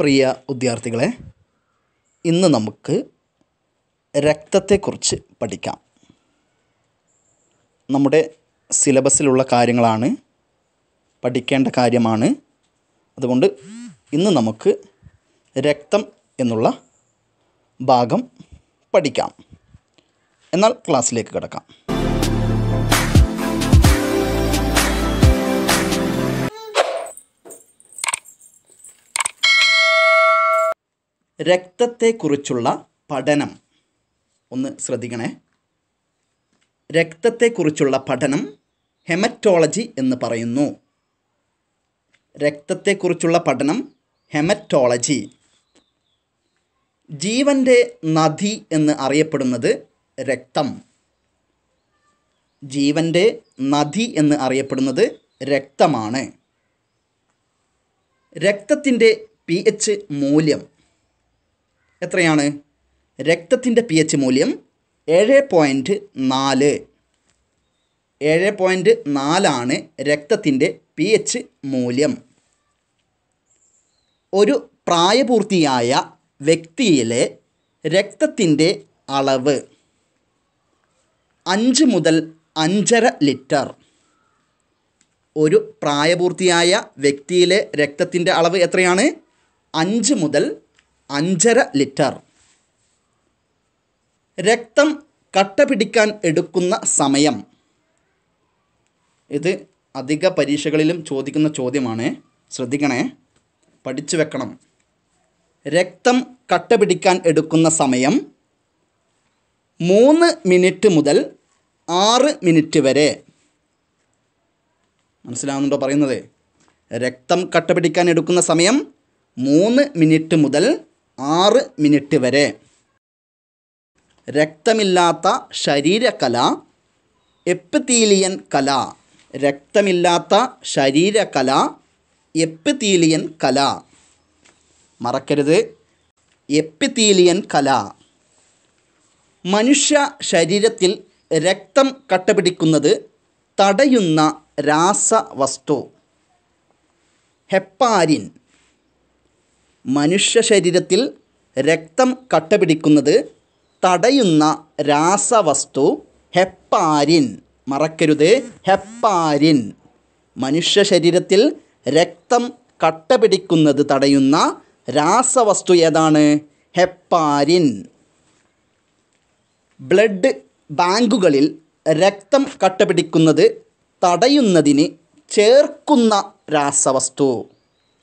പ്രിയ വിദ്യാർത്ഥികളെ ഇന്ന് നമുക്ക് രക്തത്തെക്കുറിച്ച് പഠിക്കാം നമ്മുടെ സിലബസിലുള്ള കാര്യങ്ങളാണ് പഠിക്കേണ്ട കാര്യമാണ് അതുകൊണ്ട് ഇന്ന് നമുക്ക് രക്തം എന്നുള്ള ഭാഗം പഠിക്കാം എന്നാൽ ക്ലാസ്സിലേക്ക് കിടക്കാം രക്തത്തെക്കുറിച്ചുള്ള പഠനം ഒന്ന് ശ്രദ്ധിക്കണേ രക്തത്തെക്കുറിച്ചുള്ള പഠനം ഹെമറ്റോളജി എന്ന് പറയുന്നു രക്തത്തെക്കുറിച്ചുള്ള പഠനം ഹെമറ്റോളജി ജീവൻ്റെ നദി എന്ന് അറിയപ്പെടുന്നത് രക്തം ജീവൻ്റെ നദി എന്ന് അറിയപ്പെടുന്നത് രക്തമാണ് രക്തത്തിൻ്റെ പി എച്ച് മൂല്യം എത്രയാണ് രക്തത്തിൻ്റെ പി എച്ച് മൂല്യം ഏഴ് പോയിൻറ്റ് നാല് ഏഴ് പോയിൻറ്റ് നാലാണ് രക്തത്തിൻ്റെ പി എച്ച് മൂല്യം ഒരു പ്രായപൂർത്തിയായ വ്യക്തിയിലെ രക്തത്തിൻ്റെ അളവ് അഞ്ച് മുതൽ അഞ്ചര ലിറ്റർ ഒരു പ്രായപൂർത്തിയായ വ്യക്തിയിലെ രക്തത്തിൻ്റെ അളവ് എത്രയാണ് അഞ്ച് മുതൽ അഞ്ചര ലിറ്റർ രക്തം കട്ട പിടിക്കാൻ എടുക്കുന്ന സമയം ഇത് അധിക പരീക്ഷകളിലും ചോദിക്കുന്ന ചോദ്യമാണ് ശ്രദ്ധിക്കണേ പഠിച്ചു വെക്കണം രക്തം കട്ട പിടിക്കാൻ എടുക്കുന്ന സമയം മൂന്ന് മിനിറ്റ് മുതൽ ആറ് മിനിറ്റ് വരെ മനസ്സിലാവുന്നുണ്ടോ പറയുന്നത് രക്തം കട്ട പിടിക്കാൻ എടുക്കുന്ന സമയം മൂന്ന് മിനിറ്റ് മുതൽ ആറ് മിനിറ്റ് വരെ രക്തമില്ലാത്ത ശരീരകല എപ്തീലിയൻ കല രക്തമില്ലാത്ത ശരീരകല എപ്പിത്തീലിയൻ കല മറക്കരുത് എപ്പിത്തീലിയൻ കല മനുഷ്യ ശരീരത്തിൽ രക്തം കട്ടപിടിക്കുന്നത് തടയുന്ന രാസവസ്തു ഹെപ്പാരിൻ മനുഷ്യ ശരീരത്തിൽ രക്തം കട്ടപിടിക്കുന്നത് തടയുന്ന രാസവസ്തു ഹെപ്പാരിൻ മറക്കരുത് ഹെപ്പാരിൻ മനുഷ്യ ശരീരത്തിൽ രക്തം കട്ടപിടിക്കുന്നത് തടയുന്ന രാസവസ്തു ഏതാണ് ഹെപ്പാരിൻ ബ്ലഡ് ബാങ്കുകളിൽ രക്തം കട്ടപിടിക്കുന്നത് തടയുന്നതിന് ചേർക്കുന്ന രാസവസ്തു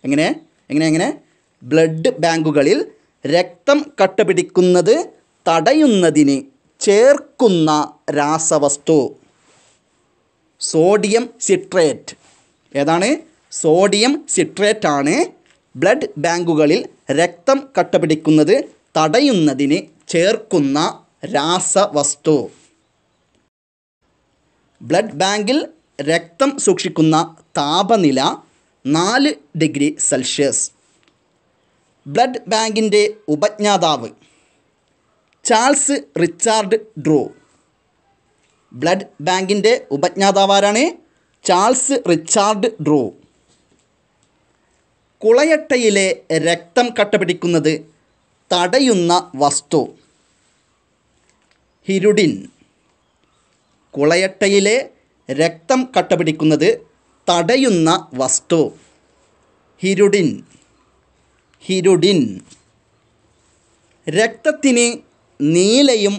എങ്ങനെ എങ്ങനെ എങ്ങനെ ബ്ലഡ് ബാങ്കുകളിൽ രക്തം കട്ടപിടിക്കുന്നത് തടയുന്നതിന് ചേർക്കുന്ന രാസവസ്തു സോഡിയം സിട്രേറ്റ് ഏതാണ് സോഡിയം സിട്രേറ്റ് ആണ് ബ്ലഡ് ബാങ്കുകളിൽ രക്തം കട്ടപിടിക്കുന്നത് തടയുന്നതിന് ചേർക്കുന്ന രാസവസ്തു ബ്ലഡ് ബാങ്കിൽ രക്തം സൂക്ഷിക്കുന്ന താപനില നാല് ഡിഗ്രി സെൽഷ്യസ് ബ്ലഡ് ബാങ്കിൻ്റെ ഉപജ്ഞാതാവ് ചാൾസ് റിച്ചാർഡ് ഡ്രോ ബ്ലഡ് ബാങ്കിൻ്റെ ഉപജ്ഞാതാവാരാണ് ചാൾസ് റിച്ചാർഡ് ഡ്രോ കുളയട്ടയിലെ രക്തം കട്ടപിടിക്കുന്നത് തടയുന്ന വസ്തു ഹിരുഡിൻ കുളയട്ടയിലെ രക്തം കട്ടപിടിക്കുന്നത് തടയുന്ന വസ്തു ഹിരുഡിൻ ഹിരുഡിൻ രക്തത്തിന് നീലയും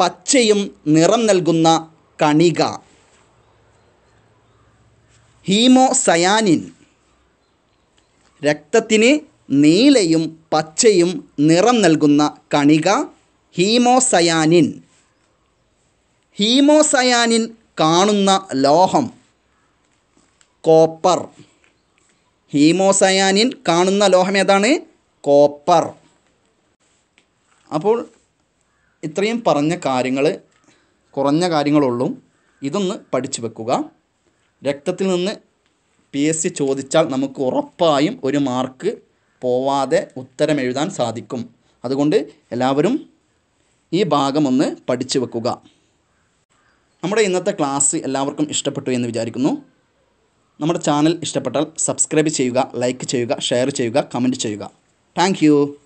പച്ചയും നിറം നൽകുന്ന കണിക ഹീമോസയാനിൻ രക്തത്തിന് നീലയും പച്ചയും നിറം നൽകുന്ന കണിക ഹീമോസയാനിൻ ഹീമോസയാനിൻ കാണുന്ന ലോഹം കോപ്പർ ഹീമോസയാനിൻ കാണുന്ന ലോഹം ഏതാണ് കോപ്പർ അപ്പോൾ ഇത്രയും പറഞ്ഞ കാര്യങ്ങൾ കുറഞ്ഞ കാര്യങ്ങളുള്ളൂ ഇതൊന്ന് പഠിച്ചു വെക്കുക രക്തത്തിൽ നിന്ന് പി എസ് സി ചോദിച്ചാൽ നമുക്ക് ഉറപ്പായും ഒരു മാർക്ക് പോവാതെ ഉത്തരം എഴുതാൻ സാധിക്കും അതുകൊണ്ട് എല്ലാവരും ഈ ഭാഗം ഒന്ന് പഠിച്ചു വെക്കുക നമ്മുടെ ഇന്നത്തെ ക്ലാസ് എല്ലാവർക്കും ഇഷ്ടപ്പെട്ടു എന്ന് വിചാരിക്കുന്നു നമ്മുടെ ചാനൽ ഇഷ്ടപ്പെട്ടാൽ സബ്സ്ക്രൈബ് ചെയ്യുക ലൈക്ക് ചെയ്യുക ഷെയർ ചെയ്യുക കമൻറ്റ് ചെയ്യുക താങ്ക്